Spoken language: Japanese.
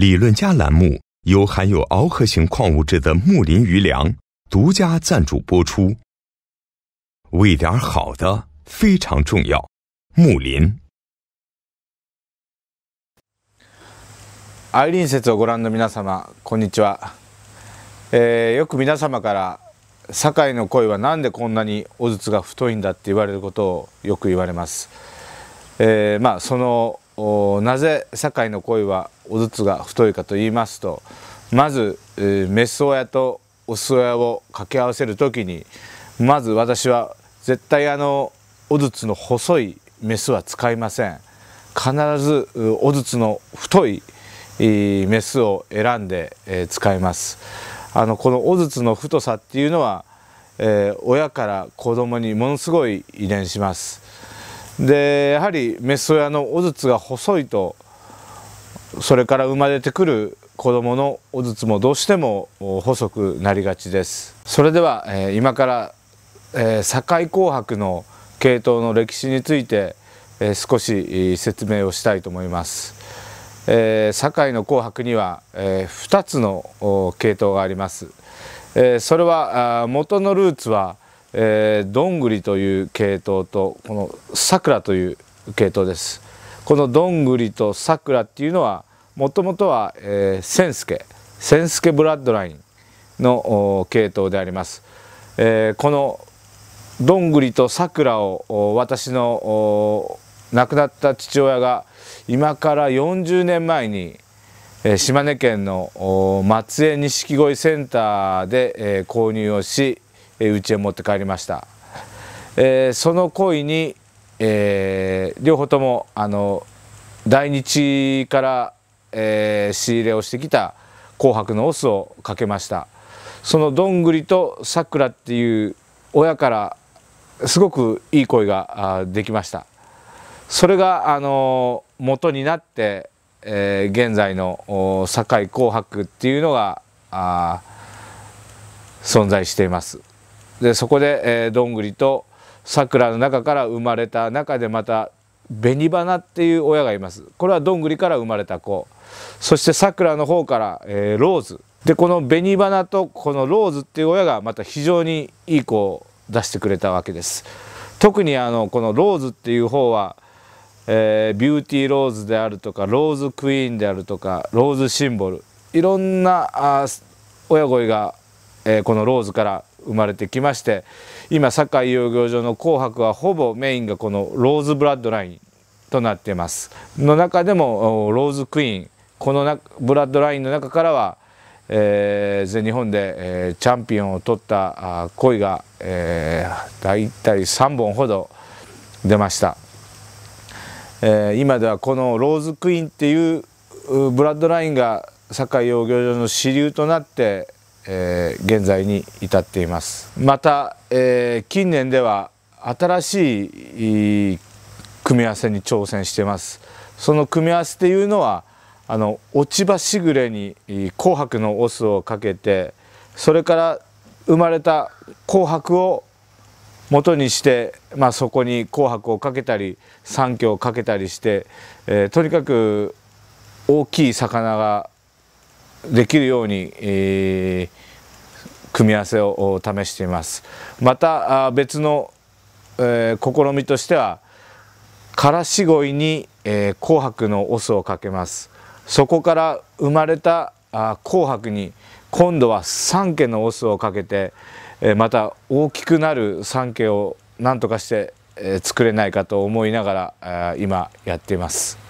理论家栏目由含有螯合型矿物质的木林余粮独家赞助播出。喂点好的非常重要，木林。アイリンをご覧の皆様、こんにちは。よく皆様からのはなんでこんなにが太いんだって言われることをよく言われます。まあその。なぜ堺の恋はおずつが太いかと言いますとまず、えー、メス親とオス親を掛け合わせる時にまず私は絶対あのおずつの細いメスは使いません必ずおずつの太いメスを選んで、えー、使いますあのこのおずつの太さっていうのは、えー、親から子供にものすごい遺伝しますでやはりメス親の尾筒が細いとそれから生まれてくる子供のおずつもどうしても細くなりがちですそれでは、えー、今から、えー、堺紅白の系統の歴史について、えー、少し説明をしたいと思います、えー、堺の紅白には、えー、2つの系統があります、えー、それは元のルーツは「えー、どんぐりという系統とこのさくらという系統ですこのどんぐりとさくらっていうのはもともとは、えー、千助千助ブラッドラインの系統であります、えー、このどんぐりとさくらを私の亡くなった父親が今から40年前に島根県の松江錦鯉センターで購入をしえー、家へ持って帰りました、えー、その恋に、えー、両方ともあの大日から、えー、仕入れをしてきた紅白のオスをかけましたそのどんぐりとさくらっていう親からすごくいい恋ができましたそれがあの元になって、えー、現在の堺紅白っていうのが存在していますでそこで、えー、どんぐりと桜の中から生まれた中でまた紅花っていう親がいますこれはどんぐりから生まれた子そして桜の方から、えー、ローズでこの紅花とこのローズっていう親がまた非常にいい子を出してくれたわけです特にあのこのローズっていう方は、えー、ビューティーローズであるとかローズクイーンであるとかローズシンボルいろんなあ親声が、えー、このローズから生まれてきまして今堺養業場の「紅白」はほぼメインがこのローズブラッドラインとなっていますの中でもローズクイーンこのなブラッドラインの中からは、えー、全日本で、えー、チャンピオンを取った恋が、えー、大体3本ほど出ました、えー、今ではこのローズクイーンっていうブラッドラインが堺養業場の支流となってえー、現在に至っていますまた、えー、近年では新しい組み合わせに挑戦してますその組み合わせというのはあの落ち葉しぐれに紅白のオスをかけてそれから生まれた紅白を元にして、まあ、そこに紅白をかけたり三挙をかけたりして、えー、とにかく大きい魚ができるように、えー、組み合わせを試していますまた別の、えー、試みとしてはからし鯉に、えー、紅白のオスをかけますそこから生まれたあ紅白に今度は三家のオスをかけて、えー、また大きくなる三家を何とかして、えー、作れないかと思いながら今やっています。